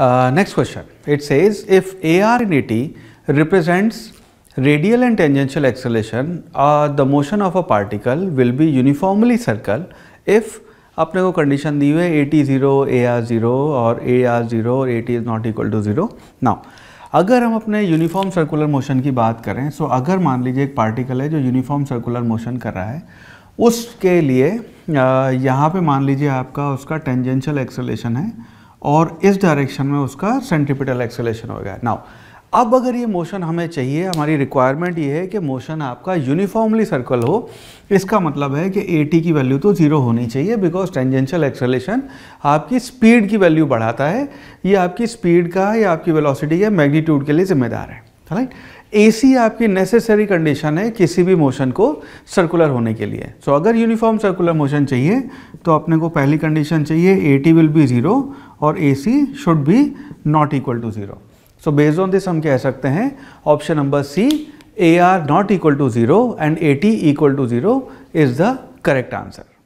next question it says if A R and AT represents radial and tangential acceleration the motion of a particle will be uniformly circle if अपने को condition दी हुई है A T zero A R zero और A R zero और A T is not equal to zero now अगर हम अपने यूनिफॉर्म सर्कुलर मोशन की बात करें सो अगर मान लीजिए एक पार्टिकल है जो यूनिफॉर्म सर्कुलर मोशन कर रहा है उसके लिए uh, यहाँ पे मान लीजिए आपका उसका टेंजेंशियल एक्सलेशन है और इस डायरेक्शन में उसका सेंट्रिपिटल एक्सेलेशन हो गया नाउ अब अगर ये मोशन हमें चाहिए हमारी रिक्वायरमेंट ये है कि मोशन आपका यूनिफॉर्मली सर्कल हो इसका मतलब है कि ए टी की वैल्यू तो ज़ीरो होनी चाहिए बिकॉज टेंजेंशियल एक्सेलेशन आपकी स्पीड की वैल्यू बढ़ाता है ये आपकी स्पीड का या आपकी वेलोसिटी या मैग्नीट्यूड के लिए जिम्मेदार है राइट ए सी आपकी नेसेसरी कंडीशन है किसी भी मोशन को सर्कुलर होने के लिए सो so, अगर यूनिफॉर्म सर्कुलर मोशन चाहिए तो अपने को पहली कंडीशन चाहिए A T will be zero और A C should be not equal to zero so based on this हम कह सकते हैं option number C A R not equal to zero and A T equal to zero is the correct answer